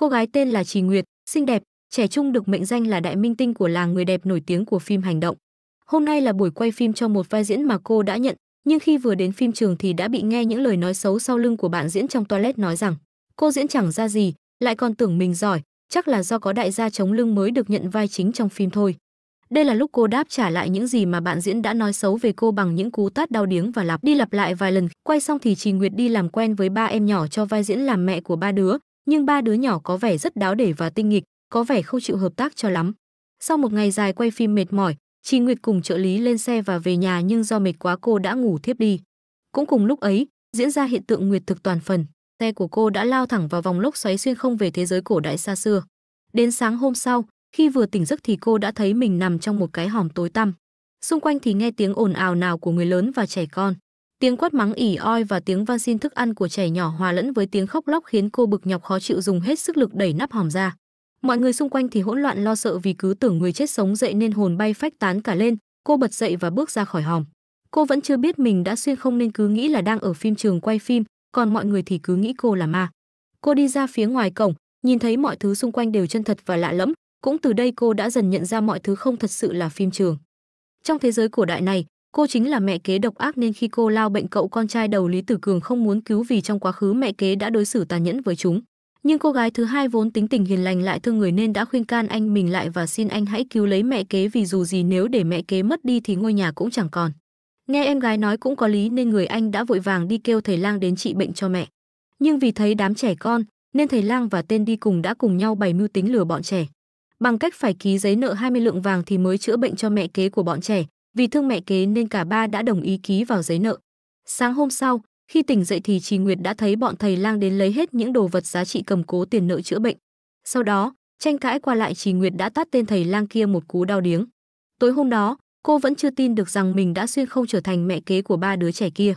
Cô gái tên là Trì Nguyệt, xinh đẹp, trẻ trung được mệnh danh là đại minh tinh của làng người đẹp nổi tiếng của phim hành động. Hôm nay là buổi quay phim cho một vai diễn mà cô đã nhận, nhưng khi vừa đến phim trường thì đã bị nghe những lời nói xấu sau lưng của bạn diễn trong toilet nói rằng cô diễn chẳng ra gì, lại còn tưởng mình giỏi, chắc là do có đại gia chống lưng mới được nhận vai chính trong phim thôi. Đây là lúc cô đáp trả lại những gì mà bạn diễn đã nói xấu về cô bằng những cú tát đau điếng và lặp đi lặp lại vài lần. Quay xong thì Trì Nguyệt đi làm quen với ba em nhỏ cho vai diễn làm mẹ của ba đứa, nhưng ba đứa nhỏ có vẻ rất đáo để và tinh nghịch, có vẻ không chịu hợp tác cho lắm. Sau một ngày dài quay phim mệt mỏi, Chị Nguyệt cùng trợ lý lên xe và về nhà nhưng do mệt quá cô đã ngủ thiếp đi. Cũng cùng lúc ấy, diễn ra hiện tượng nguyệt thực toàn phần, xe của cô đã lao thẳng vào vòng lốc xoáy xuyên không về thế giới cổ đại xa xưa. Đến sáng hôm sau, khi vừa tỉnh giấc thì cô đã thấy mình nằm trong một cái hòm tối tăm. Xung quanh thì nghe tiếng ồn ào nào của người lớn và trẻ con. Tiếng quát mắng ỉ oi và tiếng van xin thức ăn của trẻ nhỏ hòa lẫn với tiếng khóc lóc khiến cô bực nhọc khó chịu dùng hết sức lực đẩy nắp hòm ra. Mọi người xung quanh thì hỗn loạn lo sợ vì cứ tưởng người chết sống dậy nên hồn bay phách tán cả lên, cô bật dậy và bước ra khỏi hòm. Cô vẫn chưa biết mình đã xuyên không nên cứ nghĩ là đang ở phim trường quay phim, còn mọi người thì cứ nghĩ cô là ma. Cô đi ra phía ngoài cổng, nhìn thấy mọi thứ xung quanh đều chân thật và lạ lẫm, cũng từ đây cô đã dần nhận ra mọi thứ không thật sự là phim trường. Trong thế giới cổ đại này, Cô chính là mẹ kế độc ác nên khi cô lao bệnh cậu con trai đầu Lý Tử Cường không muốn cứu vì trong quá khứ mẹ kế đã đối xử tàn nhẫn với chúng. Nhưng cô gái thứ hai vốn tính tình hiền lành lại thương người nên đã khuyên can anh mình lại và xin anh hãy cứu lấy mẹ kế vì dù gì nếu để mẹ kế mất đi thì ngôi nhà cũng chẳng còn. Nghe em gái nói cũng có lý nên người anh đã vội vàng đi kêu thầy lang đến trị bệnh cho mẹ. Nhưng vì thấy đám trẻ con nên thầy lang và tên đi cùng đã cùng nhau bày mưu tính lừa bọn trẻ. Bằng cách phải ký giấy nợ 20 lượng vàng thì mới chữa bệnh cho mẹ kế của bọn trẻ, vì thương mẹ kế nên cả ba đã đồng ý ký vào giấy nợ. Sáng hôm sau, khi tỉnh dậy thì Trì Nguyệt đã thấy bọn thầy lang đến lấy hết những đồ vật giá trị cầm cố tiền nợ chữa bệnh. Sau đó, tranh cãi qua lại Trì Nguyệt đã tát tên thầy lang kia một cú đau điếng. Tối hôm đó, cô vẫn chưa tin được rằng mình đã xuyên không trở thành mẹ kế của ba đứa trẻ kia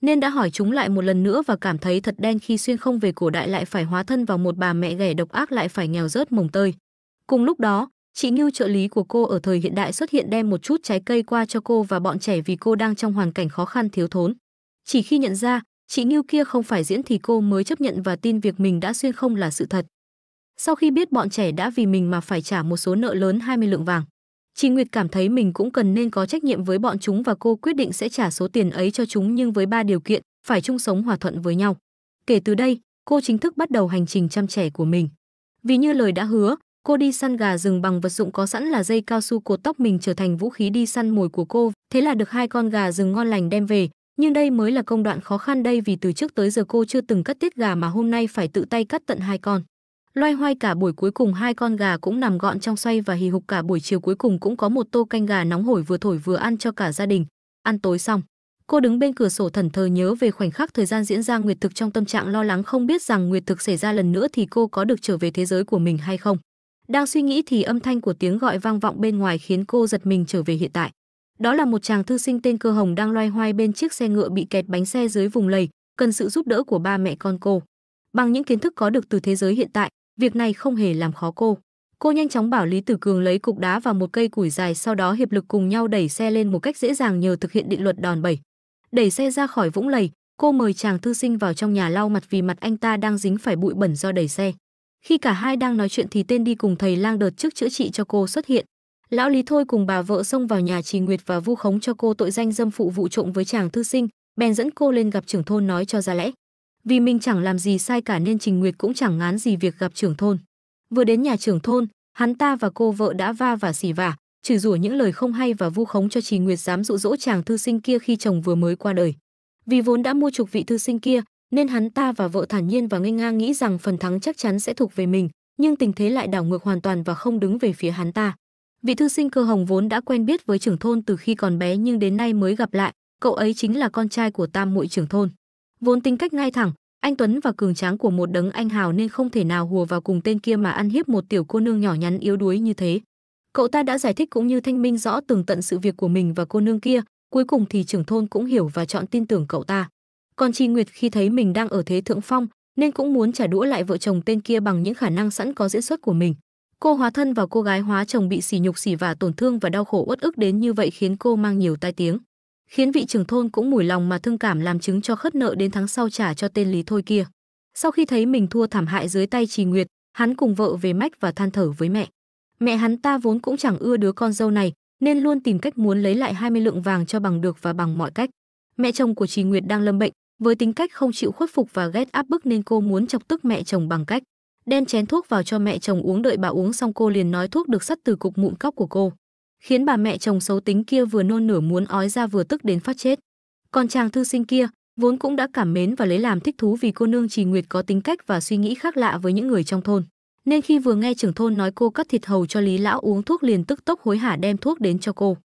nên đã hỏi chúng lại một lần nữa và cảm thấy thật đen khi xuyên không về cổ đại lại phải hóa thân vào một bà mẹ ghẻ độc ác lại phải nghèo rớt mồng tơi. Cùng lúc đó, Chị Ngưu trợ lý của cô ở thời hiện đại xuất hiện đem một chút trái cây qua cho cô và bọn trẻ vì cô đang trong hoàn cảnh khó khăn thiếu thốn. Chỉ khi nhận ra, chị Ngưu kia không phải diễn thì cô mới chấp nhận và tin việc mình đã xuyên không là sự thật. Sau khi biết bọn trẻ đã vì mình mà phải trả một số nợ lớn 20 lượng vàng, chị Nguyệt cảm thấy mình cũng cần nên có trách nhiệm với bọn chúng và cô quyết định sẽ trả số tiền ấy cho chúng nhưng với ba điều kiện, phải chung sống hòa thuận với nhau. Kể từ đây, cô chính thức bắt đầu hành trình chăm trẻ của mình. Vì như lời đã hứa, Cô đi săn gà rừng bằng vật dụng có sẵn là dây cao su cột tóc mình trở thành vũ khí đi săn mồi của cô, thế là được hai con gà rừng ngon lành đem về, nhưng đây mới là công đoạn khó khăn đây vì từ trước tới giờ cô chưa từng cắt tiết gà mà hôm nay phải tự tay cắt tận hai con. Loay hoay cả buổi cuối cùng hai con gà cũng nằm gọn trong xoay và hì hục cả buổi chiều cuối cùng cũng có một tô canh gà nóng hổi vừa thổi vừa ăn cho cả gia đình. Ăn tối xong, cô đứng bên cửa sổ thần thờ nhớ về khoảnh khắc thời gian diễn ra nguyệt thực trong tâm trạng lo lắng không biết rằng nguyệt thực xảy ra lần nữa thì cô có được trở về thế giới của mình hay không. Đang suy nghĩ thì âm thanh của tiếng gọi vang vọng bên ngoài khiến cô giật mình trở về hiện tại. Đó là một chàng thư sinh tên Cơ Hồng đang loay hoay bên chiếc xe ngựa bị kẹt bánh xe dưới vùng lầy, cần sự giúp đỡ của ba mẹ con cô. Bằng những kiến thức có được từ thế giới hiện tại, việc này không hề làm khó cô. Cô nhanh chóng bảo Lý Tử Cường lấy cục đá và một cây củi dài, sau đó hiệp lực cùng nhau đẩy xe lên một cách dễ dàng nhờ thực hiện định luật đòn bẩy. Đẩy xe ra khỏi vũng lầy, cô mời chàng thư sinh vào trong nhà lau mặt vì mặt anh ta đang dính phải bụi bẩn do đẩy xe. Khi cả hai đang nói chuyện thì tên đi cùng thầy lang đợt trước chữa trị cho cô xuất hiện. Lão Lý Thôi cùng bà vợ xông vào nhà Trì Nguyệt và vu khống cho cô tội danh dâm phụ vụ trộm với chàng thư sinh, bèn dẫn cô lên gặp trưởng thôn nói cho ra lẽ. Vì mình chẳng làm gì sai cả nên Trình Nguyệt cũng chẳng ngán gì việc gặp trưởng thôn. Vừa đến nhà trưởng thôn, hắn ta và cô vợ đã va và xỉ vả, chửi rủa những lời không hay và vu khống cho Trì Nguyệt dám dụ dỗ chàng thư sinh kia khi chồng vừa mới qua đời. Vì vốn đã mua trục vị thư sinh kia, nên hắn ta và vợ thản nhiên và nghênh ngang nghĩ rằng phần thắng chắc chắn sẽ thuộc về mình, nhưng tình thế lại đảo ngược hoàn toàn và không đứng về phía hắn ta. Vị thư sinh cơ hồng vốn đã quen biết với trưởng thôn từ khi còn bé nhưng đến nay mới gặp lại, cậu ấy chính là con trai của tam muội trưởng thôn. Vốn tính cách ngay thẳng, anh Tuấn và cường tráng của một đấng anh hào nên không thể nào hùa vào cùng tên kia mà ăn hiếp một tiểu cô nương nhỏ nhắn yếu đuối như thế. Cậu ta đã giải thích cũng như thanh minh rõ tường tận sự việc của mình và cô nương kia, cuối cùng thì trưởng thôn cũng hiểu và chọn tin tưởng cậu ta. Còn Trì Nguyệt khi thấy mình đang ở thế thượng phong, nên cũng muốn trả đũa lại vợ chồng tên kia bằng những khả năng sẵn có diễn xuất của mình. Cô hóa thân vào cô gái hóa chồng bị sỉ nhục sỉ và tổn thương và đau khổ uất ức đến như vậy khiến cô mang nhiều tai tiếng, khiến vị trưởng thôn cũng mùi lòng mà thương cảm làm chứng cho khất nợ đến tháng sau trả cho tên Lý Thôi kia. Sau khi thấy mình thua thảm hại dưới tay Trì Nguyệt, hắn cùng vợ về mách và than thở với mẹ. Mẹ hắn ta vốn cũng chẳng ưa đứa con dâu này, nên luôn tìm cách muốn lấy lại 20 lượng vàng cho bằng được và bằng mọi cách. Mẹ chồng của Trì Nguyệt đang lâm bệnh, với tính cách không chịu khuất phục và ghét áp bức nên cô muốn chọc tức mẹ chồng bằng cách đem chén thuốc vào cho mẹ chồng uống đợi bà uống xong cô liền nói thuốc được sắt từ cục mụn cóc của cô, khiến bà mẹ chồng xấu tính kia vừa nôn nửa muốn ói ra vừa tức đến phát chết. Còn chàng thư sinh kia vốn cũng đã cảm mến và lấy làm thích thú vì cô nương Trì Nguyệt có tính cách và suy nghĩ khác lạ với những người trong thôn. Nên khi vừa nghe trưởng thôn nói cô cắt thịt hầu cho Lý lão uống thuốc liền tức tốc hối hả đem thuốc đến cho cô.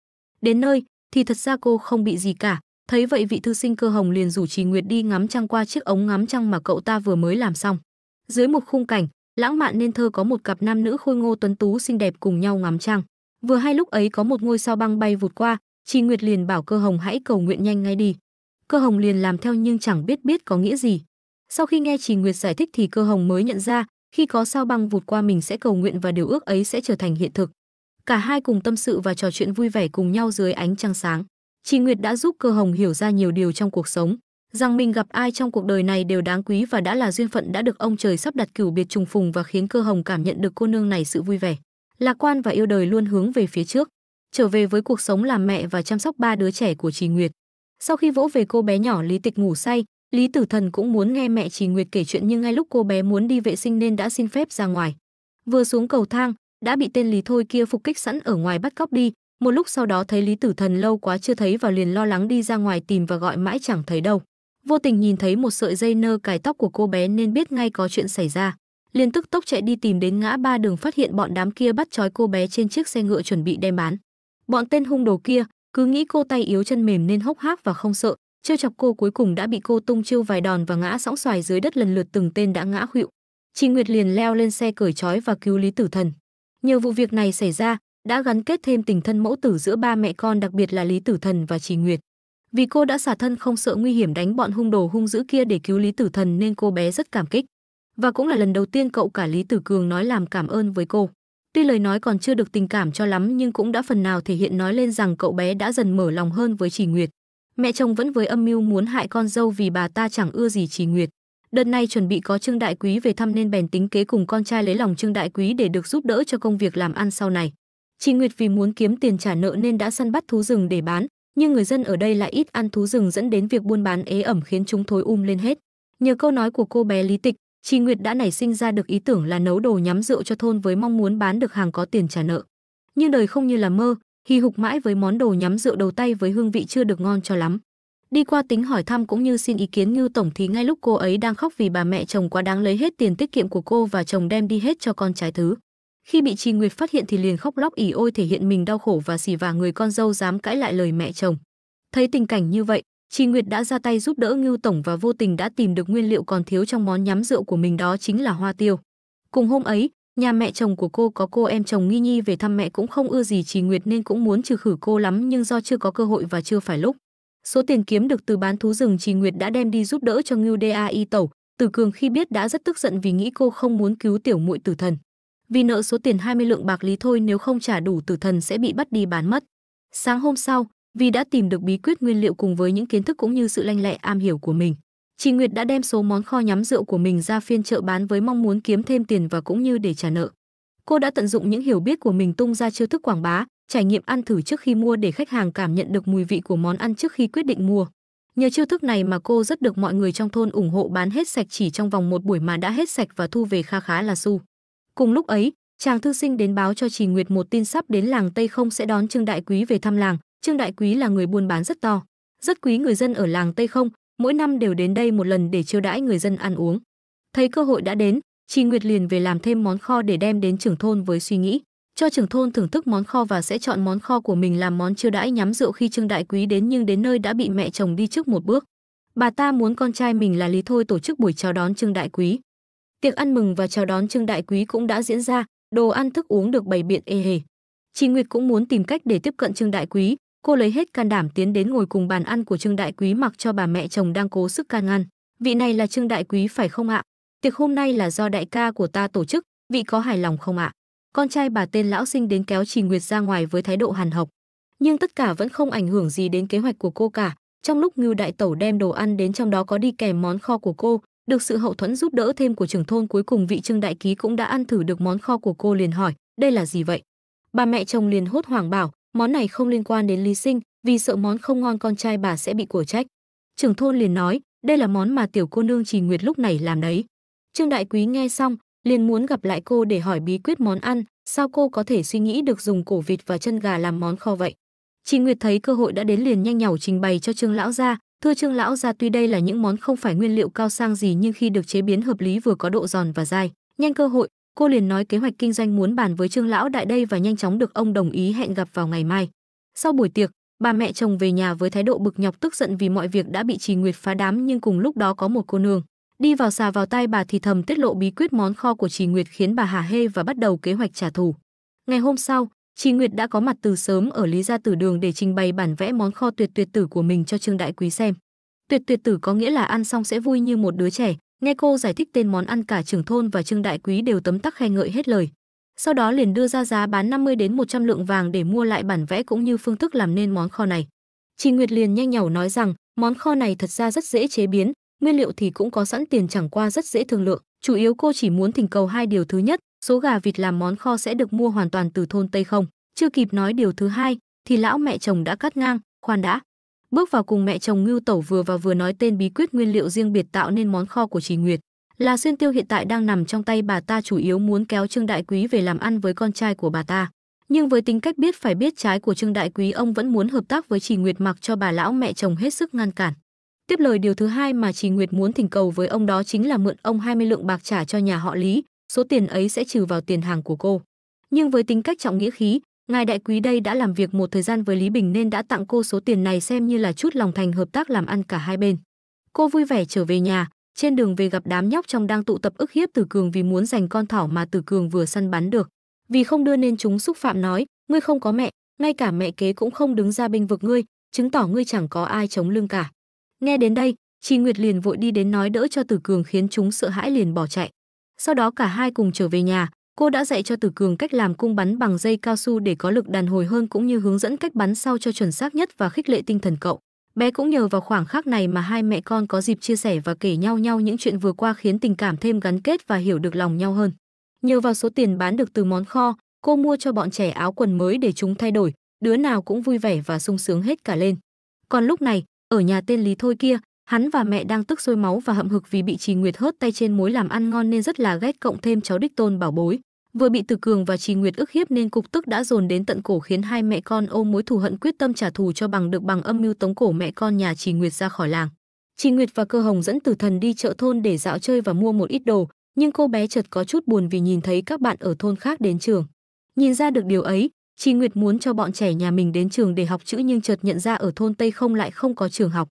Đến nơi thì thật ra cô không bị gì cả, Thấy vậy vị thư sinh cơ hồng liền rủ Trì Nguyệt đi ngắm trăng qua chiếc ống ngắm trăng mà cậu ta vừa mới làm xong. Dưới một khung cảnh, lãng mạn nên thơ có một cặp nam nữ khôi ngô tuấn tú xinh đẹp cùng nhau ngắm trăng. Vừa hai lúc ấy có một ngôi sao băng bay vụt qua, Trì Nguyệt liền bảo Cơ Hồng hãy cầu nguyện nhanh ngay đi. Cơ Hồng liền làm theo nhưng chẳng biết biết có nghĩa gì. Sau khi nghe Trì Nguyệt giải thích thì Cơ Hồng mới nhận ra, khi có sao băng vụt qua mình sẽ cầu nguyện và điều ước ấy sẽ trở thành hiện thực. Cả hai cùng tâm sự và trò chuyện vui vẻ cùng nhau dưới ánh trăng sáng. Chị Nguyệt đã giúp Cơ Hồng hiểu ra nhiều điều trong cuộc sống, rằng mình gặp ai trong cuộc đời này đều đáng quý và đã là duyên phận đã được ông trời sắp đặt cửu biệt trùng phùng và khiến Cơ Hồng cảm nhận được cô nương này sự vui vẻ, lạc quan và yêu đời luôn hướng về phía trước, trở về với cuộc sống làm mẹ và chăm sóc ba đứa trẻ của Trì Nguyệt. Sau khi vỗ về cô bé nhỏ Lý Tịch ngủ say, Lý Tử Thần cũng muốn nghe mẹ Trì Nguyệt kể chuyện nhưng ngay lúc cô bé muốn đi vệ sinh nên đã xin phép ra ngoài. Vừa xuống cầu thang, đã bị tên Lý Thôi kia phục kích sẵn ở ngoài bắt cóc đi, một lúc sau đó thấy Lý Tử Thần lâu quá chưa thấy và liền lo lắng đi ra ngoài tìm và gọi mãi chẳng thấy đâu. Vô tình nhìn thấy một sợi dây nơ cài tóc của cô bé nên biết ngay có chuyện xảy ra. Liền tức tốc chạy đi tìm đến ngã ba đường phát hiện bọn đám kia bắt trói cô bé trên chiếc xe ngựa chuẩn bị đem bán. Bọn tên hung đồ kia cứ nghĩ cô tay yếu chân mềm nên hốc hác và không sợ, trêu chọc cô cuối cùng đã bị cô tung chiêu vài đòn và ngã sõng xoài dưới đất lần lượt từng tên đã ngã khuỵu. Trình Nguyệt liền leo lên xe cởi trói và cứu Lý Tử Thần. nhờ vụ việc này xảy ra, đã gắn kết thêm tình thân mẫu tử giữa ba mẹ con đặc biệt là Lý Tử Thần và Trì Nguyệt. Vì cô đã xả thân không sợ nguy hiểm đánh bọn hung đồ hung dữ kia để cứu Lý Tử Thần nên cô bé rất cảm kích. Và cũng là lần đầu tiên cậu cả Lý Tử Cường nói làm cảm ơn với cô. Tuy lời nói còn chưa được tình cảm cho lắm nhưng cũng đã phần nào thể hiện nói lên rằng cậu bé đã dần mở lòng hơn với Trì Nguyệt. Mẹ chồng vẫn với âm mưu muốn hại con dâu vì bà ta chẳng ưa gì Trì Nguyệt. Đợt này chuẩn bị có Trương Đại Quý về thăm nên bèn tính kế cùng con trai lấy lòng Trương Đại Quý để được giúp đỡ cho công việc làm ăn sau này. Chị Nguyệt vì muốn kiếm tiền trả nợ nên đã săn bắt thú rừng để bán, nhưng người dân ở đây lại ít ăn thú rừng dẫn đến việc buôn bán ế ẩm khiến chúng thối um lên hết. Nhờ câu nói của cô bé Lý Tịch, chị Nguyệt đã nảy sinh ra được ý tưởng là nấu đồ nhắm rượu cho thôn với mong muốn bán được hàng có tiền trả nợ. Nhưng đời không như là mơ, hì hục mãi với món đồ nhắm rượu đầu tay với hương vị chưa được ngon cho lắm. Đi qua tính hỏi thăm cũng như xin ý kiến Ngưu tổng thì ngay lúc cô ấy đang khóc vì bà mẹ chồng quá đáng lấy hết tiền tiết kiệm của cô và chồng đem đi hết cho con trái thứ. Khi bị Trì Nguyệt phát hiện thì liền khóc lóc ỉ ôi thể hiện mình đau khổ và xì vả người con dâu dám cãi lại lời mẹ chồng. Thấy tình cảnh như vậy, Trì Nguyệt đã ra tay giúp đỡ Ngưu tổng và vô tình đã tìm được nguyên liệu còn thiếu trong món nhắm rượu của mình đó chính là hoa tiêu. Cùng hôm ấy, nhà mẹ chồng của cô có cô em chồng Nghi Nhi về thăm mẹ cũng không ưa gì Trì Nguyệt nên cũng muốn trừ khử cô lắm nhưng do chưa có cơ hội và chưa phải lúc. Số tiền kiếm được từ bán thú rừng Trì Nguyệt đã đem đi giúp đỡ cho Ngưu DAI tẩu, Tử Cường khi biết đã rất tức giận vì nghĩ cô không muốn cứu tiểu muội Tử Thần vì nợ số tiền 20 lượng bạc lý thôi nếu không trả đủ tử thần sẽ bị bắt đi bán mất. Sáng hôm sau, vì đã tìm được bí quyết nguyên liệu cùng với những kiến thức cũng như sự lanh lẹ am hiểu của mình, Chị Nguyệt đã đem số món kho nhắm rượu của mình ra phiên chợ bán với mong muốn kiếm thêm tiền và cũng như để trả nợ. Cô đã tận dụng những hiểu biết của mình tung ra chiêu thức quảng bá, trải nghiệm ăn thử trước khi mua để khách hàng cảm nhận được mùi vị của món ăn trước khi quyết định mua. Nhờ chiêu thức này mà cô rất được mọi người trong thôn ủng hộ bán hết sạch chỉ trong vòng một buổi mà đã hết sạch và thu về kha khá là xu. Cùng lúc ấy, chàng thư sinh đến báo cho Trì Nguyệt một tin sắp đến làng Tây không sẽ đón Trương Đại Quý về thăm làng. Trương Đại Quý là người buôn bán rất to, rất quý người dân ở làng Tây không, mỗi năm đều đến đây một lần để chiêu đãi người dân ăn uống. Thấy cơ hội đã đến, Trì Nguyệt liền về làm thêm món kho để đem đến trưởng thôn với suy nghĩ, cho trưởng thôn thưởng thức món kho và sẽ chọn món kho của mình làm món chiêu đãi nhắm rượu khi Trương Đại Quý đến nhưng đến nơi đã bị mẹ chồng đi trước một bước. Bà ta muốn con trai mình là Lý Thôi tổ chức buổi chào đón Trương Đại Quý. Tiệc ăn mừng và chào đón Trương Đại Quý cũng đã diễn ra, đồ ăn thức uống được bày biện ê hề. Chị Nguyệt cũng muốn tìm cách để tiếp cận Trương Đại Quý, cô lấy hết can đảm tiến đến ngồi cùng bàn ăn của Trương Đại Quý mặc cho bà mẹ chồng đang cố sức can ngăn. Vị này là Trương Đại Quý phải không ạ? Tiệc hôm nay là do đại ca của ta tổ chức, vị có hài lòng không ạ? Con trai bà tên lão sinh đến kéo Trì Nguyệt ra ngoài với thái độ hàn học. Nhưng tất cả vẫn không ảnh hưởng gì đến kế hoạch của cô cả. Trong lúc Ngưu Đại Tẩu đem đồ ăn đến trong đó có đi kèm món kho của cô, được sự hậu thuẫn giúp đỡ thêm của trưởng thôn cuối cùng vị Trương Đại Ký cũng đã ăn thử được món kho của cô liền hỏi, đây là gì vậy? Bà mẹ chồng liền hốt hoảng bảo, món này không liên quan đến Lý Sinh, vì sợ món không ngon con trai bà sẽ bị của trách. Trưởng thôn liền nói, đây là món mà tiểu cô nương Trì Nguyệt lúc này làm đấy. Trương Đại Quý nghe xong, liền muốn gặp lại cô để hỏi bí quyết món ăn, sao cô có thể suy nghĩ được dùng cổ vịt và chân gà làm món kho vậy. Trì Nguyệt thấy cơ hội đã đến liền nhanh nhảu trình bày cho Trương lão gia, Thưa Trương lão gia tuy đây là những món không phải nguyên liệu cao sang gì nhưng khi được chế biến hợp lý vừa có độ giòn và dai, nhanh cơ hội, cô liền nói kế hoạch kinh doanh muốn bàn với Trương lão đại đây và nhanh chóng được ông đồng ý hẹn gặp vào ngày mai. Sau buổi tiệc, bà mẹ chồng về nhà với thái độ bực nhọc tức giận vì mọi việc đã bị Trì Nguyệt phá đám nhưng cùng lúc đó có một cô nương đi vào xà vào tay bà thì thầm tiết lộ bí quyết món kho của Trì Nguyệt khiến bà hả hê và bắt đầu kế hoạch trả thù. Ngày hôm sau, Chị Nguyệt đã có mặt từ sớm ở Lý Gia Tử Đường để trình bày bản vẽ món kho tuyệt tuyệt tử của mình cho Trương Đại Quý xem. Tuyệt tuyệt tử có nghĩa là ăn xong sẽ vui như một đứa trẻ, nghe cô giải thích tên món ăn cả trưởng thôn và Trương Đại Quý đều tấm tắc khen ngợi hết lời. Sau đó liền đưa ra giá bán 50 đến 100 lượng vàng để mua lại bản vẽ cũng như phương thức làm nên món kho này. Chị Nguyệt liền nhanh nhảu nói rằng, món kho này thật ra rất dễ chế biến, nguyên liệu thì cũng có sẵn tiền chẳng qua rất dễ thương lượng, chủ yếu cô chỉ muốn thỉnh cầu hai điều thứ nhất, số gà vịt làm món kho sẽ được mua hoàn toàn từ thôn Tây không? Chưa kịp nói điều thứ hai, thì lão mẹ chồng đã cắt ngang, khoan đã. Bước vào cùng mẹ chồng Ngưu Tẩu vừa và vừa nói tên bí quyết nguyên liệu riêng biệt tạo nên món kho của Trì Nguyệt. Là xuyên tiêu hiện tại đang nằm trong tay bà ta chủ yếu muốn kéo Trương Đại Quý về làm ăn với con trai của bà ta. Nhưng với tính cách biết phải biết trái của Trương Đại Quý ông vẫn muốn hợp tác với Trì Nguyệt mặc cho bà lão mẹ chồng hết sức ngăn cản. Tiếp lời điều thứ hai mà Trì Nguyệt muốn thỉnh cầu với ông đó chính là mượn ông 20 lượng bạc trả cho nhà họ Lý, số tiền ấy sẽ trừ vào tiền hàng của cô. Nhưng với tính cách trọng nghĩa khí, ngài đại quý đây đã làm việc một thời gian với Lý Bình nên đã tặng cô số tiền này xem như là chút lòng thành hợp tác làm ăn cả hai bên. Cô vui vẻ trở về nhà, trên đường về gặp đám nhóc trong đang tụ tập ức hiếp Tử Cường vì muốn giành con thỏ mà Tử Cường vừa săn bắn được. Vì không đưa nên chúng xúc phạm nói, ngươi không có mẹ, ngay cả mẹ kế cũng không đứng ra bênh vực ngươi, chứng tỏ ngươi chẳng có ai chống lưng cả. Nghe đến đây, Trì Nguyệt liền vội đi đến nói đỡ cho Tử Cường khiến chúng sợ hãi liền bỏ chạy. Sau đó cả hai cùng trở về nhà, cô đã dạy cho Tử Cường cách làm cung bắn bằng dây cao su để có lực đàn hồi hơn cũng như hướng dẫn cách bắn sau cho chuẩn xác nhất và khích lệ tinh thần cậu. Bé cũng nhờ vào khoảng khắc này mà hai mẹ con có dịp chia sẻ và kể nhau nhau những chuyện vừa qua khiến tình cảm thêm gắn kết và hiểu được lòng nhau hơn. Nhờ vào số tiền bán được từ món kho, cô mua cho bọn trẻ áo quần mới để chúng thay đổi, đứa nào cũng vui vẻ và sung sướng hết cả lên. Còn lúc này, ở nhà tên Lý Thôi kia, Hắn và mẹ đang tức sôi máu và hậm hực vì bị Trì Nguyệt hớt tay trên mối làm ăn ngon nên rất là ghét cộng thêm cháu đích tôn bảo bối. Vừa bị Từ Cường và Trì Nguyệt ức hiếp nên cục tức đã dồn đến tận cổ khiến hai mẹ con ôm mối thù hận quyết tâm trả thù cho bằng được bằng âm mưu tống cổ mẹ con nhà Trì Nguyệt ra khỏi làng. Trì Nguyệt và Cơ Hồng dẫn Tử Thần đi chợ thôn để dạo chơi và mua một ít đồ, nhưng cô bé chợt có chút buồn vì nhìn thấy các bạn ở thôn khác đến trường. Nhìn ra được điều ấy, Trì Nguyệt muốn cho bọn trẻ nhà mình đến trường để học chữ nhưng chợt nhận ra ở thôn Tây không lại không có trường học.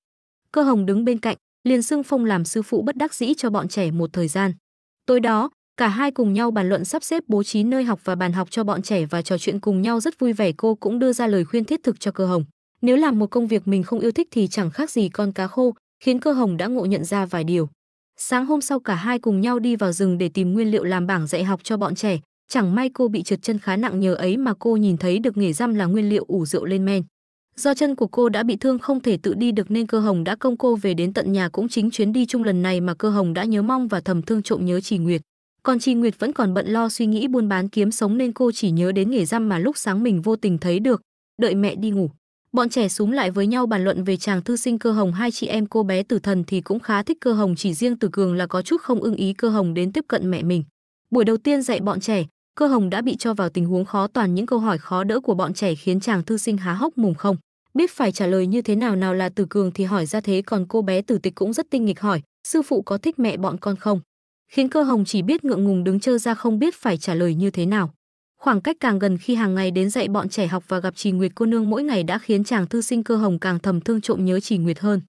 Cơ Hồng đứng bên cạnh, liền xưng phong làm sư phụ bất đắc dĩ cho bọn trẻ một thời gian. Tối đó, cả hai cùng nhau bàn luận sắp xếp bố trí nơi học và bàn học cho bọn trẻ và trò chuyện cùng nhau rất vui vẻ cô cũng đưa ra lời khuyên thiết thực cho cơ hồng nếu làm một công việc mình không yêu thích thì chẳng khác gì con cá khô khiến cơ hồng đã ngộ nhận ra vài điều sáng hôm sau cả hai cùng nhau đi vào rừng để tìm nguyên liệu làm bảng dạy học cho bọn trẻ chẳng may cô bị trượt chân khá nặng nhờ ấy mà cô nhìn thấy được nghề răm là nguyên liệu ủ rượu lên men Do chân của cô đã bị thương không thể tự đi được nên cơ hồng đã công cô về đến tận nhà cũng chính chuyến đi chung lần này mà cơ hồng đã nhớ mong và thầm thương trộm nhớ Trì Nguyệt. Còn Trì Nguyệt vẫn còn bận lo suy nghĩ buôn bán kiếm sống nên cô chỉ nhớ đến nghề răm mà lúc sáng mình vô tình thấy được, đợi mẹ đi ngủ. Bọn trẻ súm lại với nhau bàn luận về chàng thư sinh cơ hồng hai chị em cô bé tử thần thì cũng khá thích cơ hồng chỉ riêng tử cường là có chút không ưng ý cơ hồng đến tiếp cận mẹ mình. Buổi đầu tiên dạy bọn trẻ, cơ hồng đã bị cho vào tình huống khó toàn những câu hỏi khó đỡ của bọn trẻ khiến chàng thư sinh há hốc mồm không biết phải trả lời như thế nào nào là tử Cường thì hỏi ra thế còn cô bé Tử Tịch cũng rất tinh nghịch hỏi, sư phụ có thích mẹ bọn con không? Khiến Cơ Hồng chỉ biết ngượng ngùng đứng chơ ra không biết phải trả lời như thế nào. Khoảng cách càng gần khi hàng ngày đến dạy bọn trẻ học và gặp Trì Nguyệt cô nương mỗi ngày đã khiến chàng thư sinh Cơ Hồng càng thầm thương trộm nhớ Trì Nguyệt hơn.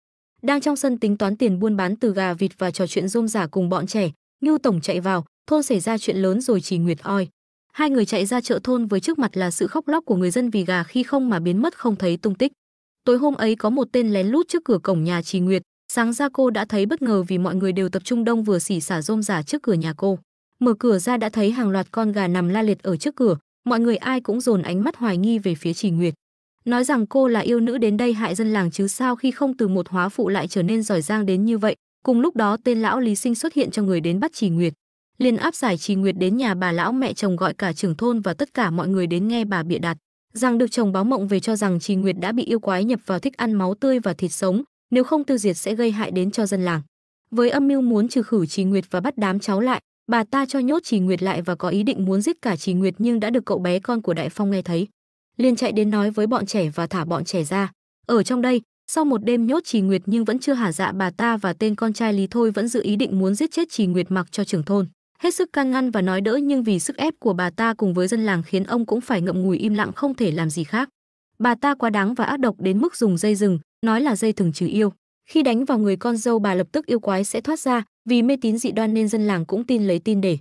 Đang trong sân tính toán tiền buôn bán từ gà vịt và trò chuyện rôm rả cùng bọn trẻ, Ngưu tổng chạy vào, thôn xảy ra chuyện lớn rồi Trì Nguyệt oi. Hai người chạy ra chợ thôn với trước mặt là sự khóc lóc của người dân vì gà khi không mà biến mất không thấy tung tích. Tối hôm ấy có một tên lén lút trước cửa cổng nhà Trì Nguyệt, sáng ra cô đã thấy bất ngờ vì mọi người đều tập trung đông vừa xỉ xả rôm rả trước cửa nhà cô. Mở cửa ra đã thấy hàng loạt con gà nằm la liệt ở trước cửa, mọi người ai cũng dồn ánh mắt hoài nghi về phía Trì Nguyệt. Nói rằng cô là yêu nữ đến đây hại dân làng chứ sao khi không từ một hóa phụ lại trở nên giỏi giang đến như vậy. Cùng lúc đó tên lão Lý Sinh xuất hiện cho người đến bắt Trì Nguyệt liền áp giải trì nguyệt đến nhà bà lão mẹ chồng gọi cả trưởng thôn và tất cả mọi người đến nghe bà bịa đặt rằng được chồng báo mộng về cho rằng trì nguyệt đã bị yêu quái nhập vào thích ăn máu tươi và thịt sống nếu không tiêu diệt sẽ gây hại đến cho dân làng với âm mưu muốn trừ khử trì nguyệt và bắt đám cháu lại bà ta cho nhốt trì nguyệt lại và có ý định muốn giết cả trì nguyệt nhưng đã được cậu bé con của đại phong nghe thấy liền chạy đến nói với bọn trẻ và thả bọn trẻ ra ở trong đây sau một đêm nhốt trì nguyệt nhưng vẫn chưa hả dạ bà ta và tên con trai lý thôi vẫn giữ ý định muốn giết chết trì nguyệt mặc cho trưởng thôn hết sức can ngăn và nói đỡ nhưng vì sức ép của bà ta cùng với dân làng khiến ông cũng phải ngậm ngùi im lặng không thể làm gì khác. Bà ta quá đáng và ác độc đến mức dùng dây rừng, nói là dây thừng trừ yêu. Khi đánh vào người con dâu bà lập tức yêu quái sẽ thoát ra, vì mê tín dị đoan nên dân làng cũng tin lấy tin để.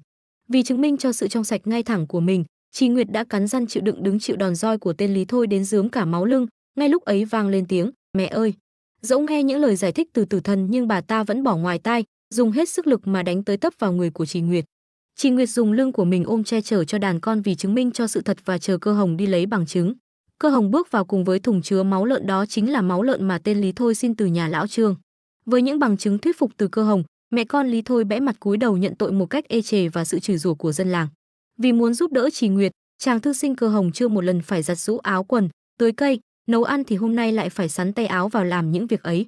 Vì chứng minh cho sự trong sạch ngay thẳng của mình, Trì Nguyệt đã cắn răng chịu đựng đứng chịu đòn roi của tên Lý Thôi đến dướm cả máu lưng, ngay lúc ấy vang lên tiếng, "Mẹ ơi!" Dẫu nghe những lời giải thích từ tử thần nhưng bà ta vẫn bỏ ngoài tai, dùng hết sức lực mà đánh tới tấp vào người của Trì Nguyệt. Trì Nguyệt dùng lưng của mình ôm che chở cho đàn con vì chứng minh cho sự thật và chờ cơ hồng đi lấy bằng chứng. Cơ hồng bước vào cùng với thùng chứa máu lợn đó chính là máu lợn mà tên Lý Thôi xin từ nhà lão Trương. Với những bằng chứng thuyết phục từ cơ hồng, mẹ con Lý Thôi bẽ mặt cúi đầu nhận tội một cách ê chề và sự chửi rủa của dân làng. Vì muốn giúp đỡ Trì Nguyệt, chàng thư sinh cơ hồng chưa một lần phải giặt rũ áo quần, tưới cây, nấu ăn thì hôm nay lại phải sắn tay áo vào làm những việc ấy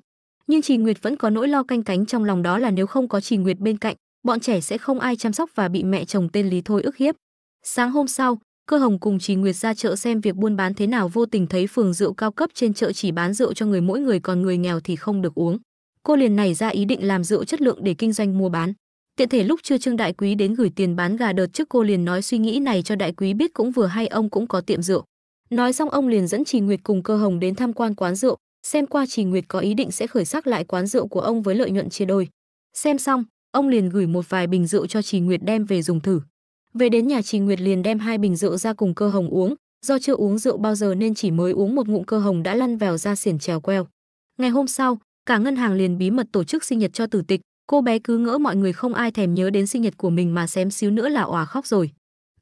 nhưng Trì Nguyệt vẫn có nỗi lo canh cánh trong lòng đó là nếu không có Trì Nguyệt bên cạnh, bọn trẻ sẽ không ai chăm sóc và bị mẹ chồng tên Lý Thôi ức hiếp. Sáng hôm sau, Cơ Hồng cùng Trì Nguyệt ra chợ xem việc buôn bán thế nào vô tình thấy phường rượu cao cấp trên chợ chỉ bán rượu cho người mỗi người còn người nghèo thì không được uống. Cô liền nảy ra ý định làm rượu chất lượng để kinh doanh mua bán. Tiện thể lúc chưa Trương Đại Quý đến gửi tiền bán gà đợt trước cô liền nói suy nghĩ này cho Đại Quý biết cũng vừa hay ông cũng có tiệm rượu. Nói xong ông liền dẫn Trì Nguyệt cùng Cơ Hồng đến tham quan quán rượu, xem qua trì Nguyệt có ý định sẽ khởi sắc lại quán rượu của ông với lợi nhuận chia đôi. Xem xong, ông liền gửi một vài bình rượu cho trì Nguyệt đem về dùng thử. Về đến nhà trì Nguyệt liền đem hai bình rượu ra cùng cơ hồng uống, do chưa uống rượu bao giờ nên chỉ mới uống một ngụm cơ hồng đã lăn vèo ra xiển trèo queo. Ngày hôm sau, cả ngân hàng liền bí mật tổ chức sinh nhật cho Tử Tịch, cô bé cứ ngỡ mọi người không ai thèm nhớ đến sinh nhật của mình mà xém xíu nữa là òa khóc rồi.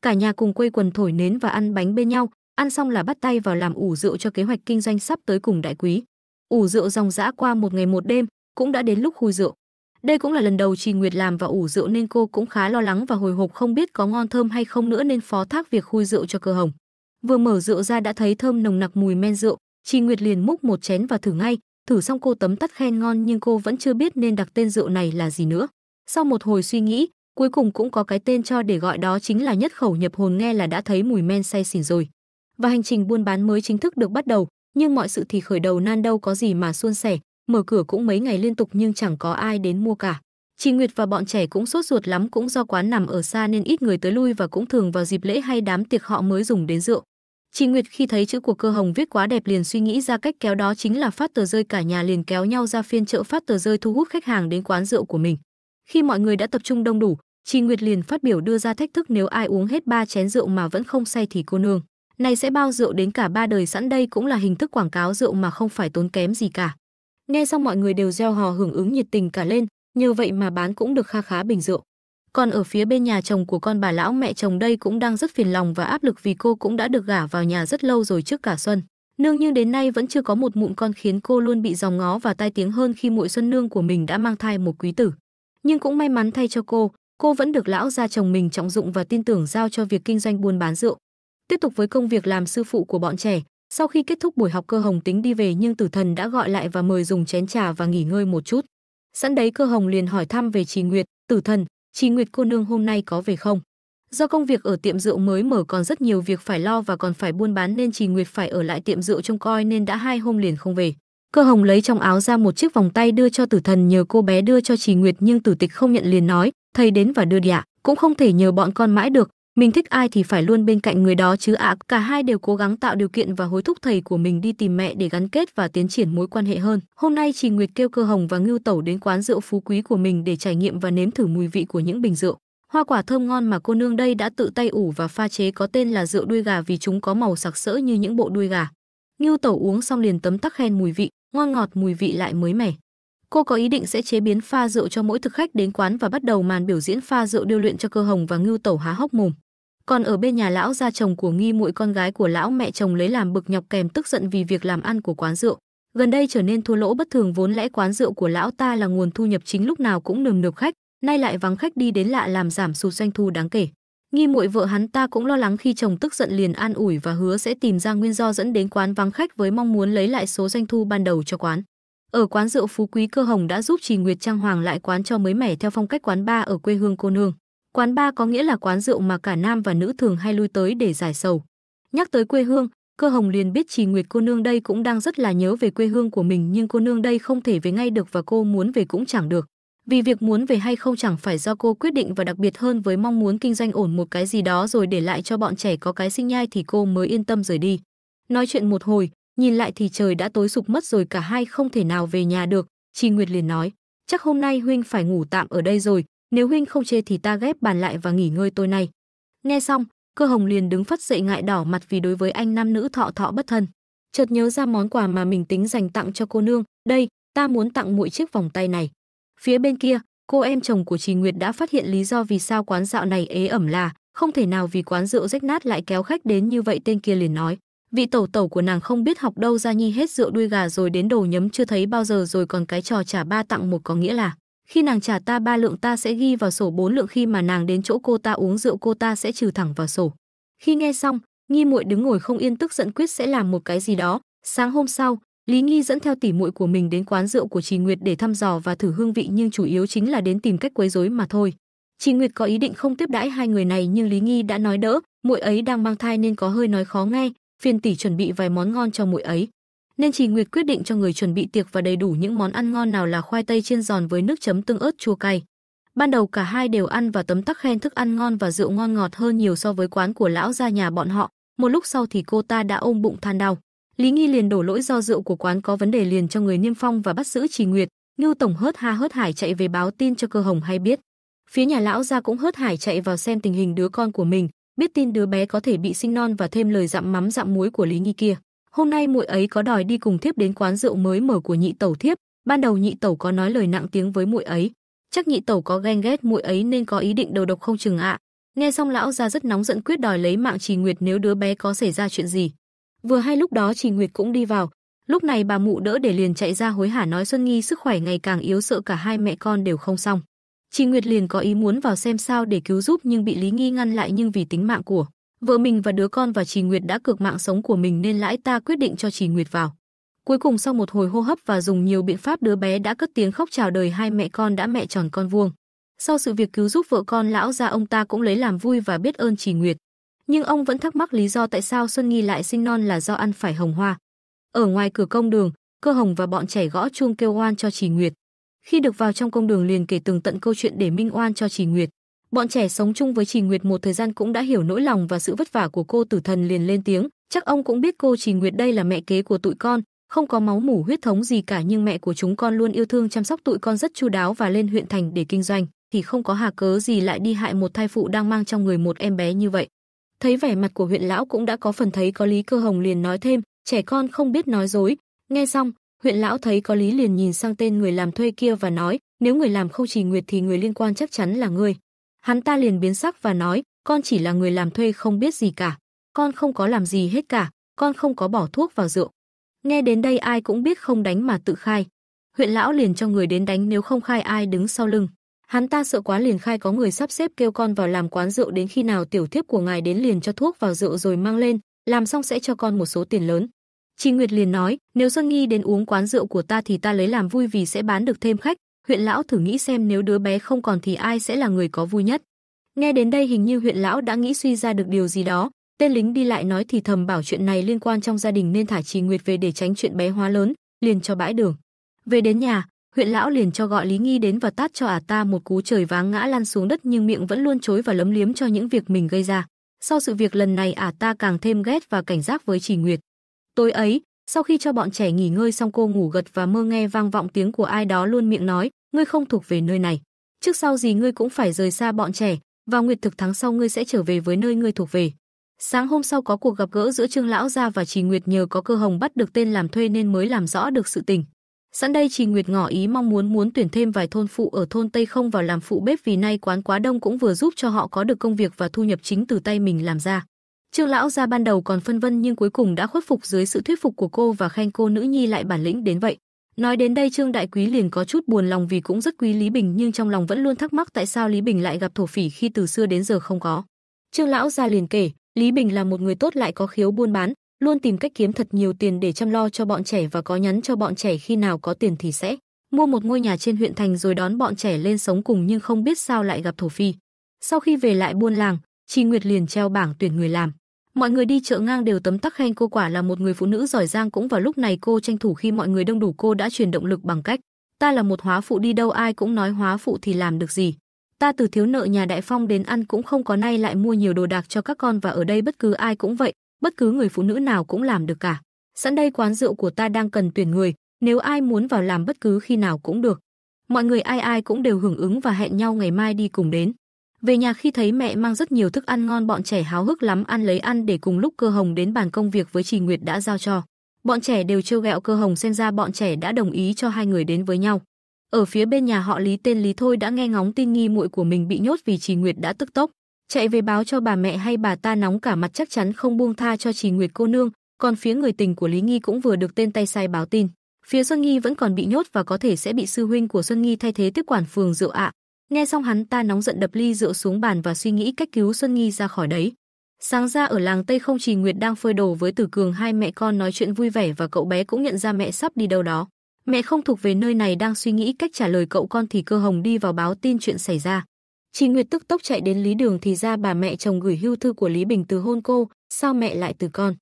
Cả nhà cùng quây quần thổi nến và ăn bánh bên nhau, ăn xong là bắt tay vào làm ủ rượu cho kế hoạch kinh doanh sắp tới cùng đại quý ủ rượu dòng dã qua một ngày một đêm cũng đã đến lúc khui rượu đây cũng là lần đầu Trì Nguyệt làm và ủ rượu nên cô cũng khá lo lắng và hồi hộp không biết có ngon thơm hay không nữa nên phó thác việc khui rượu cho cơ hồng. Vừa mở rượu ra đã thấy thơm nồng nặc mùi men rượu, Trì Nguyệt liền múc một chén và thử ngay, thử xong cô tấm tắt khen ngon nhưng cô vẫn chưa biết nên đặt tên rượu này là gì nữa. Sau một hồi suy nghĩ, cuối cùng cũng có cái tên cho để gọi đó chính là nhất khẩu nhập hồn nghe là đã thấy mùi men say xỉn rồi. Và hành trình buôn bán mới chính thức được bắt đầu, nhưng mọi sự thì khởi đầu nan đâu có gì mà suôn sẻ, mở cửa cũng mấy ngày liên tục nhưng chẳng có ai đến mua cả. Chị Nguyệt và bọn trẻ cũng sốt ruột lắm cũng do quán nằm ở xa nên ít người tới lui và cũng thường vào dịp lễ hay đám tiệc họ mới dùng đến rượu. Chị Nguyệt khi thấy chữ của cơ hồng viết quá đẹp liền suy nghĩ ra cách kéo đó chính là phát tờ rơi cả nhà liền kéo nhau ra phiên chợ phát tờ rơi thu hút khách hàng đến quán rượu của mình. Khi mọi người đã tập trung đông đủ, chị Nguyệt liền phát biểu đưa ra thách thức nếu ai uống hết ba chén rượu mà vẫn không say thì cô nương này sẽ bao rượu đến cả ba đời sẵn đây cũng là hình thức quảng cáo rượu mà không phải tốn kém gì cả. Nghe xong mọi người đều gieo hò hưởng ứng nhiệt tình cả lên, nhờ vậy mà bán cũng được kha khá bình rượu. Còn ở phía bên nhà chồng của con bà lão mẹ chồng đây cũng đang rất phiền lòng và áp lực vì cô cũng đã được gả vào nhà rất lâu rồi trước cả Xuân. Nương nhưng đến nay vẫn chưa có một mụn con khiến cô luôn bị dòng ngó và tai tiếng hơn khi muội Xuân nương của mình đã mang thai một quý tử. Nhưng cũng may mắn thay cho cô, cô vẫn được lão gia chồng mình trọng dụng và tin tưởng giao cho việc kinh doanh buôn bán rượu. Tiếp tục với công việc làm sư phụ của bọn trẻ, sau khi kết thúc buổi học cơ hồng tính đi về nhưng tử thần đã gọi lại và mời dùng chén trà và nghỉ ngơi một chút. Sẵn đấy cơ hồng liền hỏi thăm về Trì Nguyệt, tử thần, Trì Nguyệt cô nương hôm nay có về không? Do công việc ở tiệm rượu mới mở còn rất nhiều việc phải lo và còn phải buôn bán nên Trì Nguyệt phải ở lại tiệm rượu trông coi nên đã hai hôm liền không về. Cơ hồng lấy trong áo ra một chiếc vòng tay đưa cho tử thần nhờ cô bé đưa cho Trì Nguyệt nhưng tử tịch không nhận liền nói, thầy đến và đưa đi ạ, cũng không thể nhờ bọn con mãi được, mình thích ai thì phải luôn bên cạnh người đó chứ ạ cả hai đều cố gắng tạo điều kiện và hối thúc thầy của mình đi tìm mẹ để gắn kết và tiến triển mối quan hệ hơn hôm nay chị nguyệt kêu cơ hồng và ngưu tẩu đến quán rượu phú quý của mình để trải nghiệm và nếm thử mùi vị của những bình rượu hoa quả thơm ngon mà cô nương đây đã tự tay ủ và pha chế có tên là rượu đuôi gà vì chúng có màu sặc sỡ như những bộ đuôi gà ngưu tẩu uống xong liền tấm tắc khen mùi vị ngon ngọt mùi vị lại mới mẻ cô có ý định sẽ chế biến pha rượu cho mỗi thực khách đến quán và bắt đầu màn biểu diễn pha rượu điêu luyện cho cơ hồng và ngưu tẩu há hốc mồm còn ở bên nhà lão gia chồng của nghi muội con gái của lão mẹ chồng lấy làm bực nhọc kèm tức giận vì việc làm ăn của quán rượu gần đây trở nên thua lỗ bất thường vốn lẽ quán rượu của lão ta là nguồn thu nhập chính lúc nào cũng nườm nượp khách nay lại vắng khách đi đến lạ làm giảm sụt doanh thu đáng kể nghi muội vợ hắn ta cũng lo lắng khi chồng tức giận liền an ủi và hứa sẽ tìm ra nguyên do dẫn đến quán vắng khách với mong muốn lấy lại số doanh thu ban đầu cho quán ở quán rượu phú quý cơ hồng đã giúp trì nguyệt trang hoàng lại quán cho mới mẻ theo phong cách quán ba ở quê hương cô nương Quán ba có nghĩa là quán rượu mà cả nam và nữ thường hay lui tới để giải sầu. Nhắc tới quê hương, Cơ Hồng liền biết Trì Nguyệt cô nương đây cũng đang rất là nhớ về quê hương của mình nhưng cô nương đây không thể về ngay được và cô muốn về cũng chẳng được. Vì việc muốn về hay không chẳng phải do cô quyết định và đặc biệt hơn với mong muốn kinh doanh ổn một cái gì đó rồi để lại cho bọn trẻ có cái sinh nhai thì cô mới yên tâm rời đi. Nói chuyện một hồi, nhìn lại thì trời đã tối sụp mất rồi cả hai không thể nào về nhà được, Trì Nguyệt liền nói, chắc hôm nay huynh phải ngủ tạm ở đây rồi, nếu huynh không chê thì ta ghép bàn lại và nghỉ ngơi tối nay. Nghe xong, cơ hồng liền đứng phất dậy ngại đỏ mặt vì đối với anh nam nữ thọ thọ bất thân. Chợt nhớ ra món quà mà mình tính dành tặng cho cô nương, đây, ta muốn tặng muội chiếc vòng tay này. Phía bên kia, cô em chồng của Trì Nguyệt đã phát hiện lý do vì sao quán dạo này ế ẩm là không thể nào vì quán rượu rách nát lại kéo khách đến như vậy tên kia liền nói vị tẩu tẩu của nàng không biết học đâu ra nhi hết rượu đuôi gà rồi đến đồ nhấm chưa thấy bao giờ rồi còn cái trò trả ba tặng một có nghĩa là khi nàng trả ta ba lượng ta sẽ ghi vào sổ bốn lượng khi mà nàng đến chỗ cô ta uống rượu cô ta sẽ trừ thẳng vào sổ. Khi nghe xong, Nghi muội đứng ngồi không yên tức giận quyết sẽ làm một cái gì đó. Sáng hôm sau, Lý Nghi dẫn theo tỷ muội của mình đến quán rượu của Trì Nguyệt để thăm dò và thử hương vị nhưng chủ yếu chính là đến tìm cách quấy rối mà thôi. Trì Nguyệt có ý định không tiếp đãi hai người này nhưng Lý Nghi đã nói đỡ, muội ấy đang mang thai nên có hơi nói khó nghe, phiền tỷ chuẩn bị vài món ngon cho muội ấy nên Trì Nguyệt quyết định cho người chuẩn bị tiệc và đầy đủ những món ăn ngon nào là khoai tây chiên giòn với nước chấm tương ớt chua cay. Ban đầu cả hai đều ăn và tấm tắc khen thức ăn ngon và rượu ngon ngọt hơn nhiều so với quán của lão gia nhà bọn họ, một lúc sau thì cô ta đã ôm bụng than đau. Lý Nghi liền đổ lỗi do rượu của quán có vấn đề liền cho người niêm phong và bắt giữ Trì Nguyệt, Ngưu tổng hớt ha hớt hải chạy về báo tin cho Cơ Hồng hay biết. Phía nhà lão gia cũng hớt hải chạy vào xem tình hình đứa con của mình, biết tin đứa bé có thể bị sinh non và thêm lời dặm mắm dặm muối của Lý Nghi kia. Hôm nay muội ấy có đòi đi cùng thiếp đến quán rượu mới mở của nhị tẩu thiếp, ban đầu nhị tẩu có nói lời nặng tiếng với muội ấy, chắc nhị tẩu có ghen ghét muội ấy nên có ý định đầu độc không chừng ạ." Nghe xong lão gia rất nóng giận quyết đòi lấy mạng Trì Nguyệt nếu đứa bé có xảy ra chuyện gì. Vừa hay lúc đó Trì Nguyệt cũng đi vào, lúc này bà mụ đỡ để liền chạy ra hối hả nói Xuân Nghi sức khỏe ngày càng yếu sợ cả hai mẹ con đều không xong. Trì Nguyệt liền có ý muốn vào xem sao để cứu giúp nhưng bị Lý Nghi ngăn lại nhưng vì tính mạng của Vợ mình và đứa con và Trì Nguyệt đã cược mạng sống của mình nên lãi ta quyết định cho Trì Nguyệt vào. Cuối cùng sau một hồi hô hấp và dùng nhiều biện pháp đứa bé đã cất tiếng khóc chào đời hai mẹ con đã mẹ tròn con vuông. Sau sự việc cứu giúp vợ con lão gia ông ta cũng lấy làm vui và biết ơn Trì Nguyệt. Nhưng ông vẫn thắc mắc lý do tại sao Xuân Nghi lại sinh non là do ăn phải hồng hoa. Ở ngoài cửa công đường, Cơ Hồng và bọn trẻ gõ chuông kêu oan cho Trì Nguyệt. Khi được vào trong công đường liền kể từng tận câu chuyện để minh oan cho Trì Nguyệt. Bọn trẻ sống chung với trì Nguyệt một thời gian cũng đã hiểu nỗi lòng và sự vất vả của cô Tử Thần liền lên tiếng, chắc ông cũng biết cô trì Nguyệt đây là mẹ kế của tụi con, không có máu mủ huyết thống gì cả nhưng mẹ của chúng con luôn yêu thương chăm sóc tụi con rất chu đáo và lên huyện thành để kinh doanh, thì không có hà cớ gì lại đi hại một thai phụ đang mang trong người một em bé như vậy. Thấy vẻ mặt của huyện lão cũng đã có phần thấy có lý cơ hồng liền nói thêm, trẻ con không biết nói dối. Nghe xong, huyện lão thấy có lý liền nhìn sang tên người làm thuê kia và nói, nếu người làm không trì nguyệt thì người liên quan chắc chắn là người Hắn ta liền biến sắc và nói, con chỉ là người làm thuê không biết gì cả. Con không có làm gì hết cả, con không có bỏ thuốc vào rượu. Nghe đến đây ai cũng biết không đánh mà tự khai. Huyện lão liền cho người đến đánh nếu không khai ai đứng sau lưng. Hắn ta sợ quá liền khai có người sắp xếp kêu con vào làm quán rượu đến khi nào tiểu thiếp của ngài đến liền cho thuốc vào rượu rồi mang lên, làm xong sẽ cho con một số tiền lớn. Trình Nguyệt liền nói, nếu Xuân Nghi đến uống quán rượu của ta thì ta lấy làm vui vì sẽ bán được thêm khách, huyện lão thử nghĩ xem nếu đứa bé không còn thì ai sẽ là người có vui nhất. Nghe đến đây hình như huyện lão đã nghĩ suy ra được điều gì đó, tên lính đi lại nói thì thầm bảo chuyện này liên quan trong gia đình nên thả Trì Nguyệt về để tránh chuyện bé hóa lớn, liền cho bãi đường. Về đến nhà, huyện lão liền cho gọi Lý Nghi đến và tát cho ả à ta một cú trời váng ngã lăn xuống đất nhưng miệng vẫn luôn chối và lấm liếm cho những việc mình gây ra. Sau sự việc lần này ả à ta càng thêm ghét và cảnh giác với Trì Nguyệt. Tối ấy, sau khi cho bọn trẻ nghỉ ngơi xong cô ngủ gật và mơ nghe vang vọng tiếng của ai đó luôn miệng nói, ngươi không thuộc về nơi này. Trước sau gì ngươi cũng phải rời xa bọn trẻ, vào nguyệt thực tháng sau ngươi sẽ trở về với nơi ngươi thuộc về. Sáng hôm sau có cuộc gặp gỡ giữa Trương lão gia và Trì Nguyệt nhờ có cơ hồng bắt được tên làm thuê nên mới làm rõ được sự tình. Sẵn đây Trì Nguyệt ngỏ ý mong muốn muốn tuyển thêm vài thôn phụ ở thôn Tây không vào làm phụ bếp vì nay quán quá đông cũng vừa giúp cho họ có được công việc và thu nhập chính từ tay mình làm ra. Trương lão gia ban đầu còn phân vân nhưng cuối cùng đã khuất phục dưới sự thuyết phục của cô và khen cô nữ nhi lại bản lĩnh đến vậy. Nói đến đây Trương đại quý liền có chút buồn lòng vì cũng rất quý Lý Bình nhưng trong lòng vẫn luôn thắc mắc tại sao Lý Bình lại gặp thổ phỉ khi từ xưa đến giờ không có. Trương lão gia liền kể, Lý Bình là một người tốt lại có khiếu buôn bán, luôn tìm cách kiếm thật nhiều tiền để chăm lo cho bọn trẻ và có nhắn cho bọn trẻ khi nào có tiền thì sẽ mua một ngôi nhà trên huyện thành rồi đón bọn trẻ lên sống cùng nhưng không biết sao lại gặp thổ phỉ. Sau khi về lại buôn làng, Tri Nguyệt liền treo bảng tuyển người làm. Mọi người đi chợ ngang đều tấm tắc khen cô quả là một người phụ nữ giỏi giang cũng vào lúc này cô tranh thủ khi mọi người đông đủ cô đã truyền động lực bằng cách ta là một hóa phụ đi đâu ai cũng nói hóa phụ thì làm được gì. Ta từ thiếu nợ nhà đại phong đến ăn cũng không có nay lại mua nhiều đồ đạc cho các con và ở đây bất cứ ai cũng vậy, bất cứ người phụ nữ nào cũng làm được cả. Sẵn đây quán rượu của ta đang cần tuyển người, nếu ai muốn vào làm bất cứ khi nào cũng được. Mọi người ai ai cũng đều hưởng ứng và hẹn nhau ngày mai đi cùng đến. Về nhà khi thấy mẹ mang rất nhiều thức ăn ngon bọn trẻ háo hức lắm ăn lấy ăn để cùng lúc cơ hồng đến bàn công việc với Trì Nguyệt đã giao cho. Bọn trẻ đều trêu ghẹo cơ hồng xem ra bọn trẻ đã đồng ý cho hai người đến với nhau. Ở phía bên nhà họ Lý tên Lý Thôi đã nghe ngóng tin nghi muội của mình bị nhốt vì Trì Nguyệt đã tức tốc, chạy về báo cho bà mẹ hay bà ta nóng cả mặt chắc chắn không buông tha cho Trì Nguyệt cô nương, còn phía người tình của Lý Nghi cũng vừa được tên tay sai báo tin. Phía Xuân Nghi vẫn còn bị nhốt và có thể sẽ bị sư huynh của Xuân Nghi thay thế tiếp quản phường rượu ạ. Nghe xong hắn ta nóng giận đập ly rượu xuống bàn và suy nghĩ cách cứu Xuân Nghi ra khỏi đấy. Sáng ra ở làng Tây không chỉ Nguyệt đang phơi đồ với Tử Cường hai mẹ con nói chuyện vui vẻ và cậu bé cũng nhận ra mẹ sắp đi đâu đó. Mẹ không thuộc về nơi này đang suy nghĩ cách trả lời cậu con thì cơ hồng đi vào báo tin chuyện xảy ra. Chị Nguyệt tức tốc chạy đến Lý Đường thì ra bà mẹ chồng gửi hưu thư của Lý Bình từ hôn cô, sao mẹ lại từ con.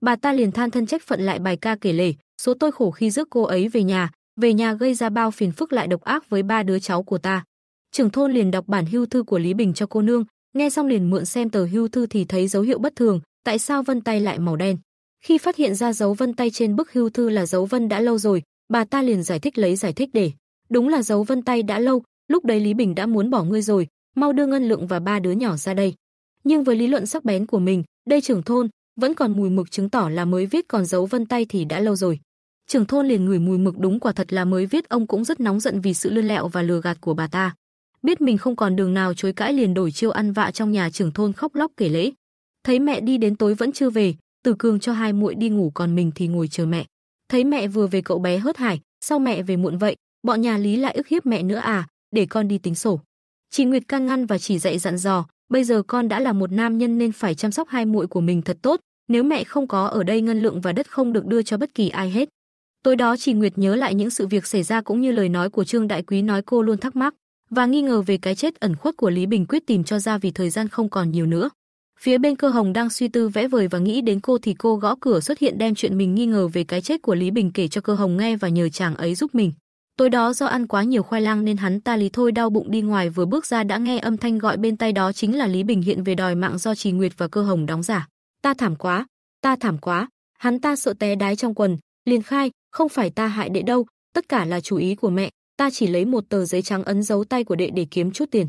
Bà ta liền than thân trách phận lại bài ca kể lể, số tôi khổ khi rước cô ấy về nhà, về nhà gây ra bao phiền phức lại độc ác với ba đứa cháu của ta trưởng thôn liền đọc bản hưu thư của Lý Bình cho cô nương, nghe xong liền mượn xem tờ hưu thư thì thấy dấu hiệu bất thường, tại sao vân tay lại màu đen. Khi phát hiện ra dấu vân tay trên bức hưu thư là dấu vân đã lâu rồi, bà ta liền giải thích lấy giải thích để. Đúng là dấu vân tay đã lâu, lúc đấy Lý Bình đã muốn bỏ ngươi rồi, mau đưa Ngân Lượng và ba đứa nhỏ ra đây. Nhưng với lý luận sắc bén của mình, đây trưởng thôn vẫn còn mùi mực chứng tỏ là mới viết còn dấu vân tay thì đã lâu rồi. Trưởng thôn liền ngửi mùi mực đúng quả thật là mới viết ông cũng rất nóng giận vì sự lươn lẹo và lừa gạt của bà ta biết mình không còn đường nào chối cãi liền đổi chiêu ăn vạ trong nhà trưởng thôn khóc lóc kể lễ. Thấy mẹ đi đến tối vẫn chưa về, Từ Cường cho hai muội đi ngủ còn mình thì ngồi chờ mẹ. Thấy mẹ vừa về cậu bé hớt hải, sao mẹ về muộn vậy, bọn nhà Lý lại ức hiếp mẹ nữa à, để con đi tính sổ. Chị Nguyệt can ngăn và chỉ dạy dặn dò, bây giờ con đã là một nam nhân nên phải chăm sóc hai muội của mình thật tốt, nếu mẹ không có ở đây ngân lượng và đất không được đưa cho bất kỳ ai hết. Tối đó chị Nguyệt nhớ lại những sự việc xảy ra cũng như lời nói của Trương Đại Quý nói cô luôn thắc mắc, và nghi ngờ về cái chết ẩn khuất của Lý Bình quyết tìm cho ra vì thời gian không còn nhiều nữa. Phía bên cơ hồng đang suy tư vẽ vời và nghĩ đến cô thì cô gõ cửa xuất hiện đem chuyện mình nghi ngờ về cái chết của Lý Bình kể cho cơ hồng nghe và nhờ chàng ấy giúp mình. Tối đó do ăn quá nhiều khoai lang nên hắn ta lý thôi đau bụng đi ngoài vừa bước ra đã nghe âm thanh gọi bên tay đó chính là Lý Bình hiện về đòi mạng do Trì Nguyệt và cơ hồng đóng giả. Ta thảm quá, ta thảm quá, hắn ta sợ té đái trong quần, liền khai, không phải ta hại đệ đâu, tất cả là chủ ý của mẹ, ta chỉ lấy một tờ giấy trắng ấn dấu tay của đệ để kiếm chút tiền.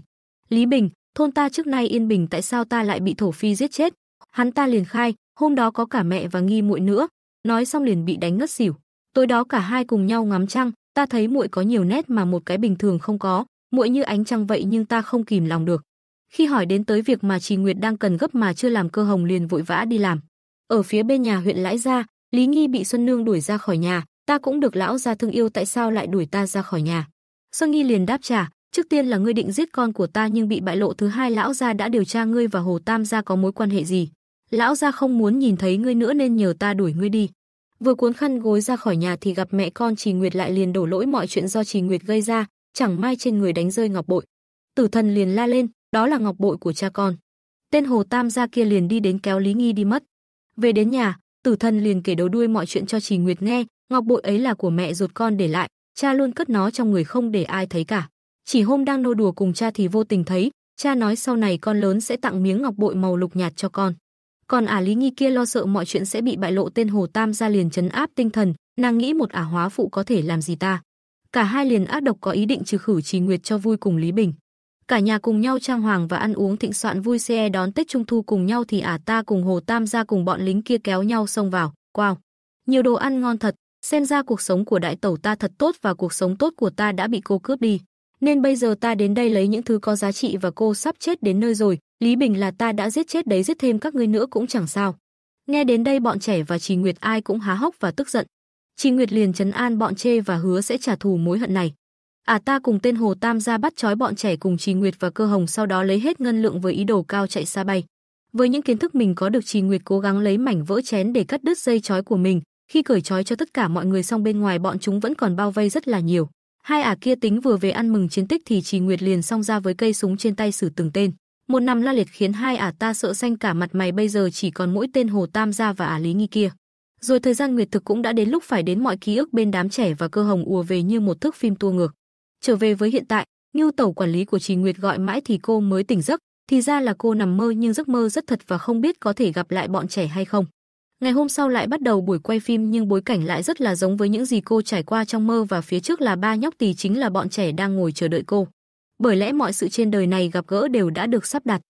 Lý Bình, thôn ta trước nay yên bình tại sao ta lại bị thổ phi giết chết? Hắn ta liền khai, hôm đó có cả mẹ và nghi muội nữa, nói xong liền bị đánh ngất xỉu. Tối đó cả hai cùng nhau ngắm trăng, ta thấy muội có nhiều nét mà một cái bình thường không có, muội như ánh trăng vậy nhưng ta không kìm lòng được. Khi hỏi đến tới việc mà Trì Nguyệt đang cần gấp mà chưa làm cơ hồng liền vội vã đi làm. Ở phía bên nhà huyện Lãi Gia, Lý Nghi bị Xuân Nương đuổi ra khỏi nhà, ta cũng được lão gia thương yêu tại sao lại đuổi ta ra khỏi nhà. Sơ Nghi liền đáp trả, trước tiên là ngươi định giết con của ta nhưng bị bại lộ thứ hai lão gia đã điều tra ngươi và Hồ Tam gia có mối quan hệ gì. Lão gia không muốn nhìn thấy ngươi nữa nên nhờ ta đuổi ngươi đi. Vừa cuốn khăn gối ra khỏi nhà thì gặp mẹ con Trì Nguyệt lại liền đổ lỗi mọi chuyện do Trì Nguyệt gây ra, chẳng may trên người đánh rơi ngọc bội. Tử thần liền la lên, đó là ngọc bội của cha con. Tên Hồ Tam gia kia liền đi đến kéo Lý Nghi đi mất. Về đến nhà, Tử thần liền kể đầu đuôi mọi chuyện cho Trì Nguyệt nghe, Ngọc bội ấy là của mẹ ruột con để lại, cha luôn cất nó trong người không để ai thấy cả. Chỉ hôm đang nô đùa cùng cha thì vô tình thấy, cha nói sau này con lớn sẽ tặng miếng ngọc bội màu lục nhạt cho con. Còn ả Lý Nghi kia lo sợ mọi chuyện sẽ bị bại lộ tên Hồ Tam ra liền chấn áp tinh thần, nàng nghĩ một ả hóa phụ có thể làm gì ta. Cả hai liền ác độc có ý định trừ khử Trì Nguyệt cho vui cùng Lý Bình. Cả nhà cùng nhau trang hoàng và ăn uống thịnh soạn vui xe đón Tết Trung Thu cùng nhau thì ả ta cùng Hồ Tam ra cùng bọn lính kia kéo nhau xông vào. Wow! Nhiều đồ ăn ngon thật, xem ra cuộc sống của đại tẩu ta thật tốt và cuộc sống tốt của ta đã bị cô cướp đi. Nên bây giờ ta đến đây lấy những thứ có giá trị và cô sắp chết đến nơi rồi, Lý Bình là ta đã giết chết đấy giết thêm các ngươi nữa cũng chẳng sao. Nghe đến đây bọn trẻ và Trì Nguyệt ai cũng há hốc và tức giận. Trì Nguyệt liền trấn an bọn chê và hứa sẽ trả thù mối hận này. À ta cùng tên Hồ Tam ra bắt trói bọn trẻ cùng Trì Nguyệt và Cơ Hồng sau đó lấy hết ngân lượng với ý đồ cao chạy xa bay. Với những kiến thức mình có được Trì Nguyệt cố gắng lấy mảnh vỡ chén để cắt đứt dây trói của mình, khi cởi trói cho tất cả mọi người xong bên ngoài bọn chúng vẫn còn bao vây rất là nhiều. Hai ả kia tính vừa về ăn mừng chiến tích thì Trì Nguyệt liền xông ra với cây súng trên tay xử từng tên. Một năm la liệt khiến hai ả ta sợ xanh cả mặt mày bây giờ chỉ còn mỗi tên Hồ Tam gia và ả Lý Nghi kia. Rồi thời gian nguyệt thực cũng đã đến lúc phải đến mọi ký ức bên đám trẻ và cơ hồng ùa về như một thước phim tua ngược. Trở về với hiện tại, Ngưu Tẩu quản lý của Trì Nguyệt gọi mãi thì cô mới tỉnh giấc, thì ra là cô nằm mơ nhưng giấc mơ rất thật và không biết có thể gặp lại bọn trẻ hay không. Ngày hôm sau lại bắt đầu buổi quay phim nhưng bối cảnh lại rất là giống với những gì cô trải qua trong mơ và phía trước là ba nhóc tỳ chính là bọn trẻ đang ngồi chờ đợi cô. Bởi lẽ mọi sự trên đời này gặp gỡ đều đã được sắp đặt.